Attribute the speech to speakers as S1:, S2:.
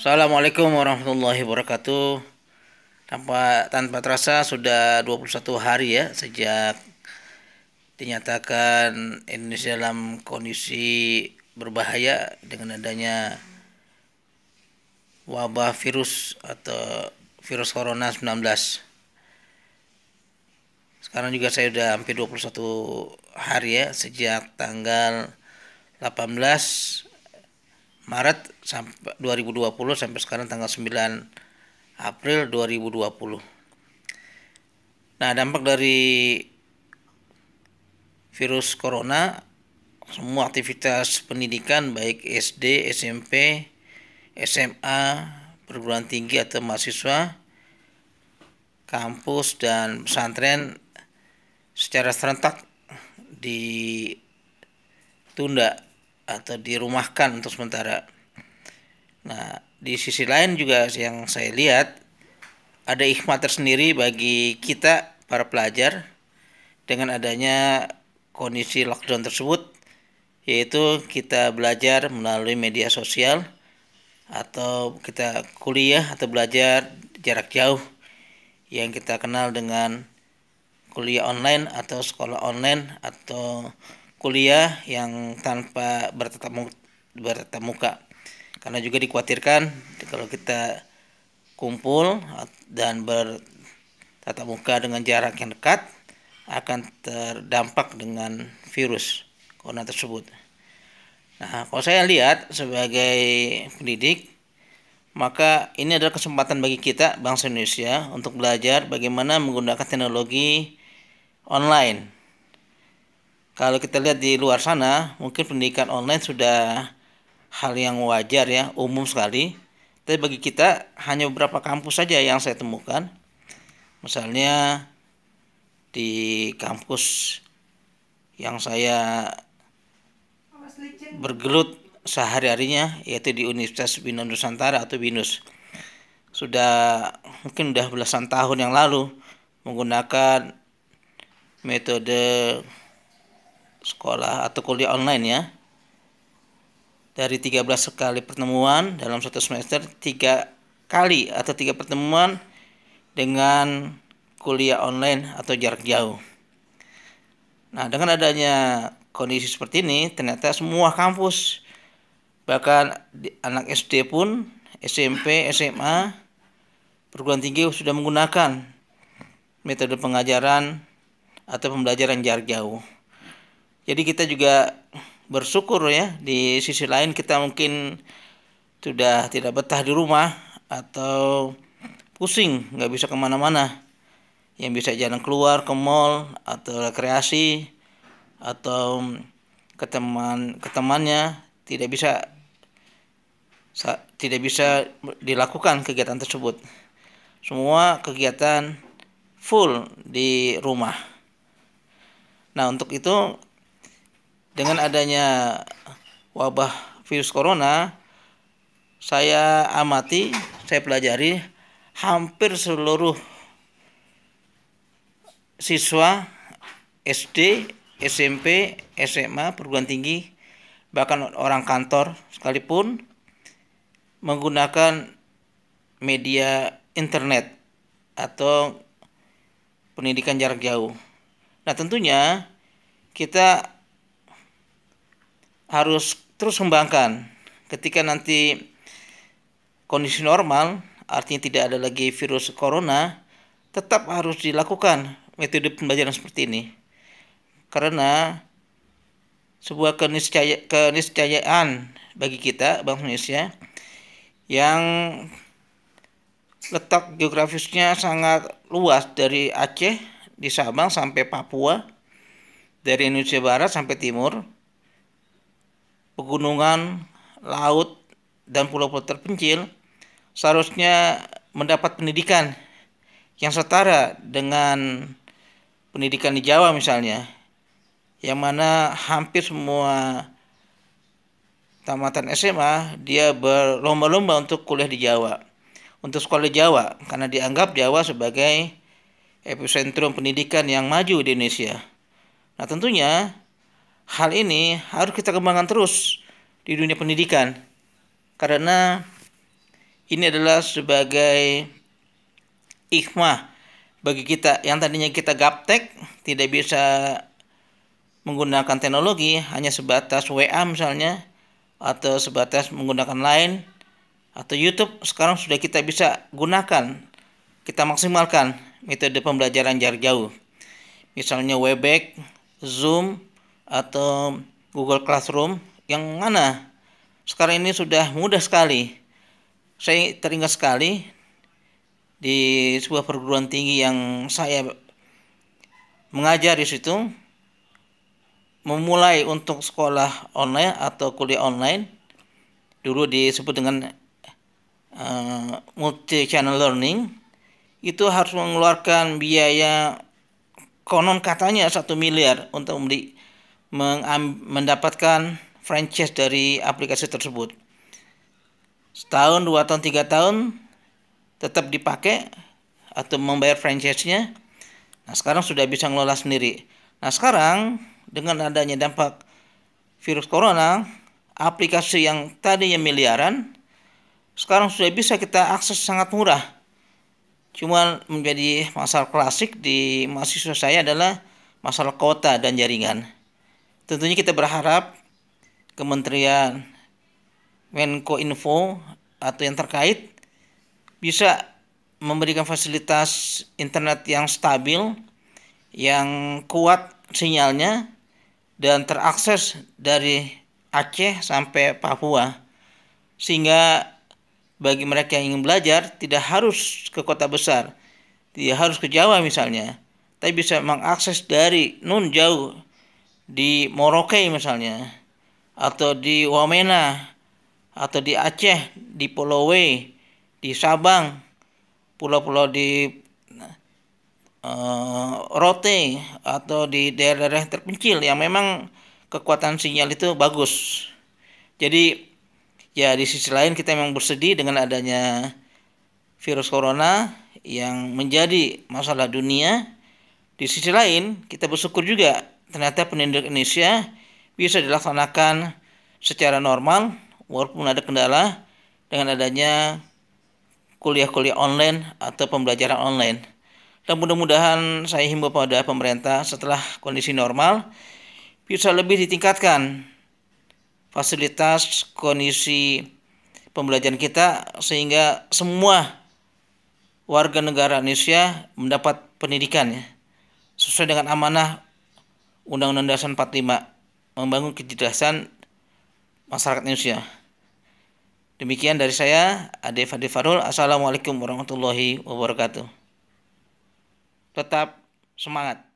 S1: Assalamualaikum warahmatullahi wabarakatuh. Tanpa tanpa terasa sudah 21 hari ya sejak dinyatakan Indonesia dalam kondisi berbahaya dengan adanya wabah virus atau virus corona 19. Sekarang juga saya sudah hampir 21 hari ya sejak tanggal 18 Maret sampai 2020 sampai sekarang tanggal 9 April 2020. Nah, dampak dari virus corona semua aktivitas pendidikan baik SD, SMP, SMA, perguruan tinggi atau mahasiswa, kampus dan pesantren secara serentak ditunda atau dirumahkan untuk sementara. Nah, di sisi lain juga yang saya lihat ada hikmah tersendiri bagi kita para pelajar dengan adanya kondisi lockdown tersebut yaitu kita belajar melalui media sosial atau kita kuliah atau belajar jarak jauh yang kita kenal dengan kuliah online atau sekolah online atau kuliah yang tanpa bertatap muka, bertatap muka. Karena juga dikhawatirkan kalau kita kumpul dan bertatap muka dengan jarak yang dekat akan terdampak dengan virus corona tersebut. Nah, kalau saya lihat sebagai pendidik, maka ini adalah kesempatan bagi kita bangsa Indonesia untuk belajar bagaimana menggunakan teknologi online kalau kita lihat di luar sana mungkin pendidikan online sudah hal yang wajar ya umum sekali tapi bagi kita hanya beberapa kampus saja yang saya temukan misalnya di kampus yang saya bergelut sehari-harinya yaitu di Universitas Bina Nusantara atau BINUS sudah mungkin sudah belasan tahun yang lalu menggunakan metode sekolah atau kuliah online ya. Dari 13 kali pertemuan dalam satu semester, tiga kali atau tiga pertemuan dengan kuliah online atau jarak jauh. Nah, dengan adanya kondisi seperti ini, ternyata semua kampus bahkan anak SD pun, SMP, SMA, perguruan tinggi sudah menggunakan metode pengajaran atau pembelajaran jarak jauh. Jadi kita juga bersyukur ya di sisi lain kita mungkin sudah tidak betah di rumah atau pusing nggak bisa kemana-mana yang bisa jalan keluar ke mall atau rekreasi atau ke teman ke temannya tidak bisa tidak bisa dilakukan kegiatan tersebut semua kegiatan full di rumah nah untuk itu dengan adanya wabah virus corona saya amati, saya pelajari hampir seluruh siswa SD, SMP, SMA, perguruan tinggi, bahkan orang kantor sekalipun menggunakan media internet atau pendidikan jarak jauh. Nah, tentunya kita harus terus kembangkan. Ketika nanti kondisi normal, artinya tidak ada lagi virus corona, tetap harus dilakukan metode pembelajaran seperti ini. Karena sebuah keniscaya, keniscayaan bagi kita bangsa Indonesia yang letak geografisnya sangat luas dari Aceh di Sabang sampai Papua, dari Indonesia Barat sampai Timur, pegunungan, laut, dan pulau-pulau terpencil seharusnya mendapat pendidikan yang setara dengan pendidikan di Jawa misalnya yang mana hampir semua tamatan SMA dia berlomba-lomba untuk kuliah di Jawa untuk sekolah di Jawa karena dianggap Jawa sebagai epicentrum pendidikan yang maju di Indonesia. Nah, tentunya Hal ini harus kita kembangkan terus di dunia pendidikan karena ini adalah sebagai ikhmah bagi kita yang tadinya kita gaptek tidak bisa menggunakan teknologi hanya sebatas WA misalnya atau sebatas menggunakan lain atau YouTube sekarang sudah kita bisa gunakan kita maksimalkan metode pembelajaran jarak jauh misalnya Webex, Zoom, atau Google Classroom yang mana sekarang ini sudah mudah sekali. Saya teringat sekali di sebuah perguruan tinggi yang saya mengajar di situ memulai untuk sekolah online atau kuliah online dulu disebut dengan uh, eh, multi channel learning itu harus mengeluarkan biaya konon katanya satu miliar untuk membeli mendapatkan franchise dari aplikasi tersebut. Setahun, dua tahun, tiga tahun tetap dipakai atau membayar franchise-nya. Nah, sekarang sudah bisa ngelola sendiri. Nah, sekarang dengan adanya dampak virus corona, aplikasi yang tadinya miliaran sekarang sudah bisa kita akses sangat murah. Cuma menjadi masalah klasik di mahasiswa saya adalah masalah kota dan jaringan. Tentunya kita berharap Kementerian Menko Info atau yang terkait bisa memberikan fasilitas internet yang stabil, yang kuat sinyalnya dan terakses dari Aceh sampai Papua. Sehingga bagi mereka yang ingin belajar tidak harus ke kota besar, tidak harus ke Jawa misalnya, tapi bisa mengakses dari nun jauh di Moroke misalnya atau di Wamena atau di Aceh, di Pulau Poloway, di Sabang, pulau-pulau di uh, Rote atau di daerah-daerah terpencil yang memang kekuatan sinyal itu bagus. Jadi ya di sisi lain kita memang bersedih dengan adanya virus corona yang menjadi masalah dunia. Di sisi lain kita bersyukur juga ternyata penindak Indonesia bisa dilaksanakan secara normal walaupun ada kendala dengan adanya kuliah-kuliah online atau pembelajaran online. Dan mudah-mudahan saya himbau pada pemerintah setelah kondisi normal bisa lebih ditingkatkan fasilitas kondisi pembelajaran kita sehingga semua warga negara Indonesia mendapat pendidikan ya, sesuai dengan amanah Undang-Undang Dasar 45 membangun kecerdasan masyarakat Indonesia. Demikian dari saya, Ade Fadil Farul. Assalamualaikum warahmatullahi wabarakatuh. Tetap semangat.